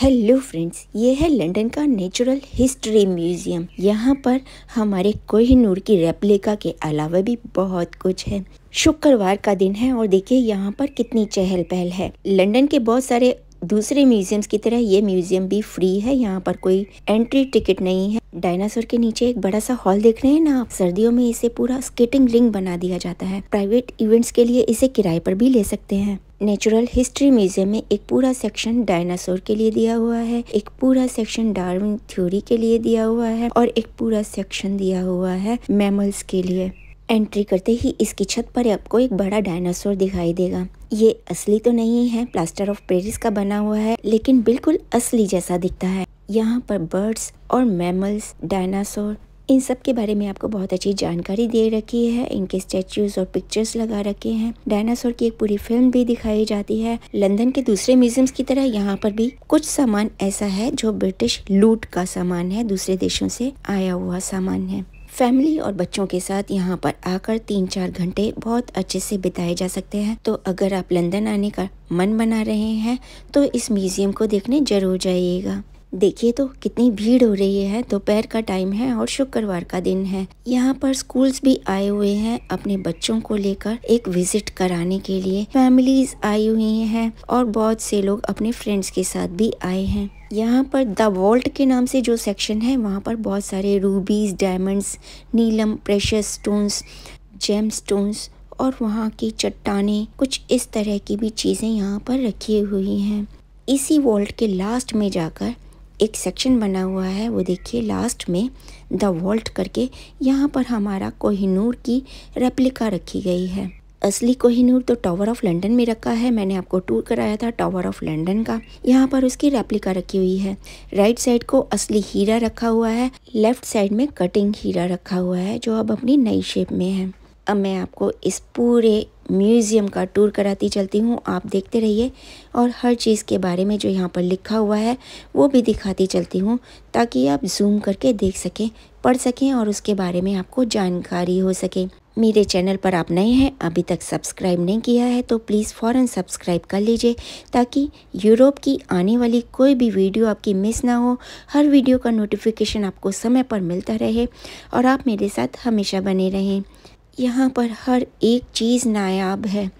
hello friends ये है London का नेचुरल हिस्ट्री म्यूजियम यहाँ पर हमारे कोहिनूर की रेप्लिका के अलावा भी बहुत कुछ है शुक्रवार का दिन है और देखिए यहाँ पर कितनी चहल पहल है लंदन के बहुत सारे दूसरे म्यूजियम्स की तरह ये म्यूजियम भी फ्री है यहाँ पर कोई एंट्री टिकट नहीं है डायनासोर के नीचे एक बड़ा सा हॉल देख रहे हैं ना आप सर्दियों में इसे पूरा स्केटिंग रिंग बना दिया जाता है प्राइवेट इवेंट्स के लिए इसे किराए पर भी ले सकते हैं नेचुरल हिस्ट्री म्यूजियम में एक पूरा सेक्शन डायनासोर के लिए दिया हुआ है एक पूरा सेक्शन डार्विन थ्योरी के लिए दिया हुआ है और एक पूरा सेक्शन दिया हुआ है मेमल्स के लिए एंट्री करते ही इसकी छत पर आपको एक बड़ा डायनासोर दिखाई देगा ये असली तो नहीं है प्लास्टर ऑफ पेरिस का बना हुआ है लेकिन बिल्कुल असली जैसा दिखता है यहाँ पर बर्ड्स और मैमल्स डायनासोर इन सब के बारे में आपको बहुत अच्छी जानकारी दे रखी है इनके स्टेच्यूज और पिक्चर्स लगा रखे हैं डायनासोर की एक पूरी फिल्म भी दिखाई जाती है लंदन के दूसरे म्यूजियम्स की तरह यहाँ पर भी कुछ सामान ऐसा है जो ब्रिटिश लूट का सामान है दूसरे देशों से आया हुआ सामान है फैमिली और बच्चों के साथ यहाँ पर आकर तीन चार घंटे बहुत अच्छे से बिताए जा सकते हैं तो अगर आप लंदन आने का मन बना रहे हैं तो इस म्यूज़ियम को देखने ज़रूर जाइएगा देखिए तो कितनी भीड़ हो रही है दोपहर का टाइम है और शुक्रवार का दिन है यहाँ पर स्कूल्स भी आए हुए हैं अपने बच्चों को लेकर एक विजिट कराने के लिए फैमिलीज आई हुई हैं और बहुत से लोग अपने फ्रेंड्स के साथ भी आए हैं यहाँ पर द वॉल्ट के नाम से जो सेक्शन है वहाँ पर बहुत सारे रूबीज़ डायमंड्स नीलम प्रेशस स्टोन्स जेम स्टोन्स और वहाँ की चट्टाने कुछ इस तरह की भी चीज़ें यहाँ पर रखी हुई हैं इसी वॉल्ट के लास्ट में जाकर एक सेक्शन बना हुआ है वो देखिए लास्ट में द वॉल्ट करके यहाँ पर हमारा कोहिनूर की रेप्लिका रखी गई है असली कोहिनूर तो टावर ऑफ लंदन में रखा है मैंने आपको टूर कराया था टावर ऑफ लंदन का यहाँ पर उसकी रेप्लिका रखी हुई है राइट साइड को असली हीरा रखा हुआ है लेफ्ट साइड में कटिंग हीरा रखा हुआ है जो अब अपनी नई शेप में है अब मैं आपको इस पूरे म्यूज़ियम का टूर कराती चलती हूँ आप देखते रहिए और हर चीज़ के बारे में जो यहाँ पर लिखा हुआ है वो भी दिखाती चलती हूँ ताकि आप जूम करके देख सकें पढ़ सकें और उसके बारे में आपको जानकारी हो सके मेरे चैनल पर आप नए हैं अभी तक सब्सक्राइब नहीं किया है तो प्लीज़ फ़ौर सब्सक्राइब कर लीजिए ताकि यूरोप की आने वाली कोई भी वीडियो आपकी मिस ना हो हर वीडियो का नोटिफिकेशन आपको समय पर मिलता रहे और आप मेरे साथ हमेशा बने रहें यहाँ पर हर एक चीज़ नायाब है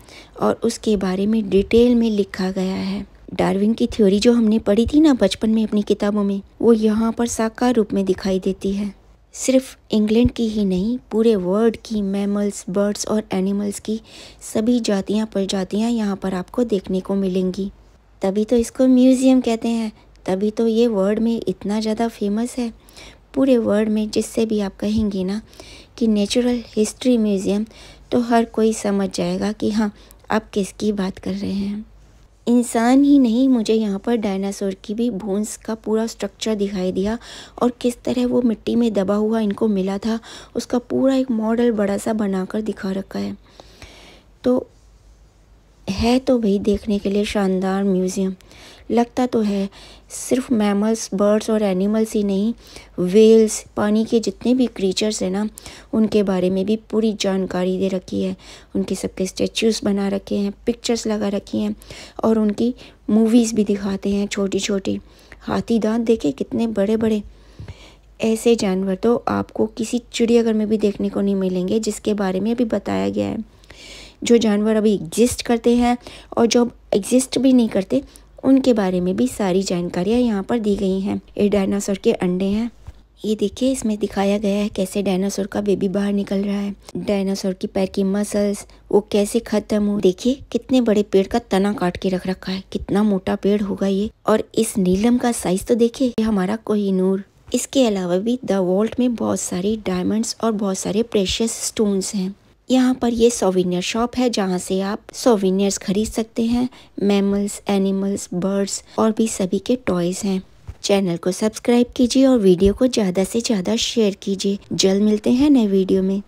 और उसके बारे में डिटेल में लिखा गया है डार्विन की थ्योरी जो हमने पढ़ी थी ना बचपन में अपनी किताबों में वो यहाँ पर साकार रूप में दिखाई देती है सिर्फ इंग्लैंड की ही नहीं पूरे वर्ल्ड की मैमल्स बर्ड्स और एनिमल्स की सभी जातियां प्रजातियाँ यहाँ पर आपको देखने को मिलेंगी तभी तो इसको म्यूज़ियम कहते हैं तभी तो ये वर्ल्ड में इतना ज़्यादा फेमस है पूरे वर्ल्ड में जिससे भी आप कहेंगी ना कि नेचुरल हिस्ट्री म्यूज़ियम तो हर कोई समझ जाएगा कि हाँ आप किसकी बात कर रहे हैं इंसान ही नहीं मुझे यहाँ पर डायनासोर की भी बोन्स का पूरा स्ट्रक्चर दिखाई दिया और किस तरह वो मिट्टी में दबा हुआ इनको मिला था उसका पूरा एक मॉडल बड़ा सा बनाकर दिखा रखा है तो है तो भाई देखने के लिए शानदार म्यूज़ियम लगता तो है सिर्फ मैमल्स बर्ड्स और एनिमल्स ही नहीं वेल्स पानी के जितने भी क्रीचर्स हैं ना उनके बारे में भी पूरी जानकारी दे रखी है उनके सबके स्टेचूज़ बना रखे हैं पिक्चर्स लगा रखी हैं और उनकी मूवीज़ भी दिखाते हैं छोटी छोटी हाथी दांत देखे कितने बड़े बड़े ऐसे जानवर तो आपको किसी चिड़ियाघर में भी देखने को नहीं मिलेंगे जिसके बारे में अभी बताया गया है जो जानवर अभी एग्जिस्ट करते हैं और जो एग्जिस्ट भी नहीं करते उनके बारे में भी सारी जानकारियाँ यहाँ पर दी गई हैं ये डायनासोर के अंडे हैं ये देखिए इसमें दिखाया गया है कैसे डायनासोर का बेबी बाहर निकल रहा है डायनासोर की पैर की मसल्स वो कैसे खत्म हो देखिए कितने बड़े पेड़ का तना काट के रख रखा है कितना मोटा पेड़ होगा ये और इस नीलम का साइज तो देखिए ये हमारा कोहिनूर इसके अलावा भी द वॉल्ट में बहुत सारे डायमंड्स और बहुत सारे प्रेशियस स्टोन्स हैं यहाँ पर ये सोविनियर शॉप है जहाँ से आप सोविनियर्स खरीद सकते हैं मैमल्स एनिमल्स बर्ड्स और भी सभी के टॉयज़ हैं चैनल को सब्सक्राइब कीजिए और वीडियो को ज़्यादा से ज़्यादा शेयर कीजिए जल्द मिलते हैं नए वीडियो में